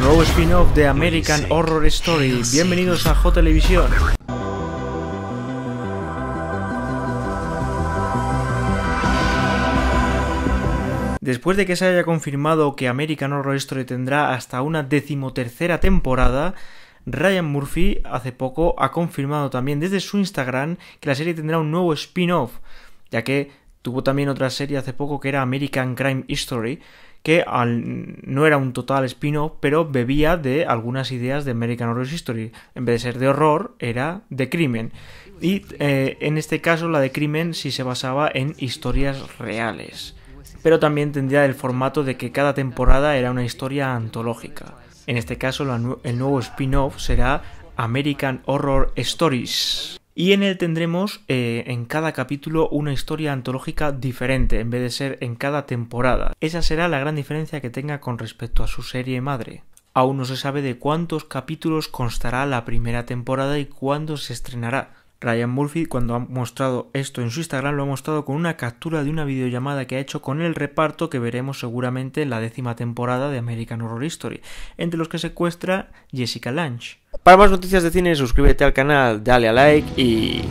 nuevo spin-off de American Horror Story. Bienvenidos a J Televisión. Después de que se haya confirmado que American Horror Story tendrá hasta una decimotercera temporada, Ryan Murphy hace poco ha confirmado también desde su Instagram que la serie tendrá un nuevo spin-off, ya que tuvo también otra serie hace poco que era American Crime History, que no era un total spin-off, pero bebía de algunas ideas de American Horror History. En vez de ser de horror, era de crimen. Y eh, en este caso la de crimen sí se basaba en historias reales. Pero también tendría el formato de que cada temporada era una historia antológica. En este caso el nuevo spin-off será American Horror Stories y en él tendremos eh, en cada capítulo una historia antológica diferente en vez de ser en cada temporada. Esa será la gran diferencia que tenga con respecto a su serie madre. Aún no se sabe de cuántos capítulos constará la primera temporada y cuándo se estrenará. Ryan Murphy, cuando ha mostrado esto en su Instagram, lo ha mostrado con una captura de una videollamada que ha hecho con el reparto que veremos seguramente en la décima temporada de American Horror Story, entre los que secuestra Jessica Lange. Para más noticias de cine suscríbete al canal, dale a like y...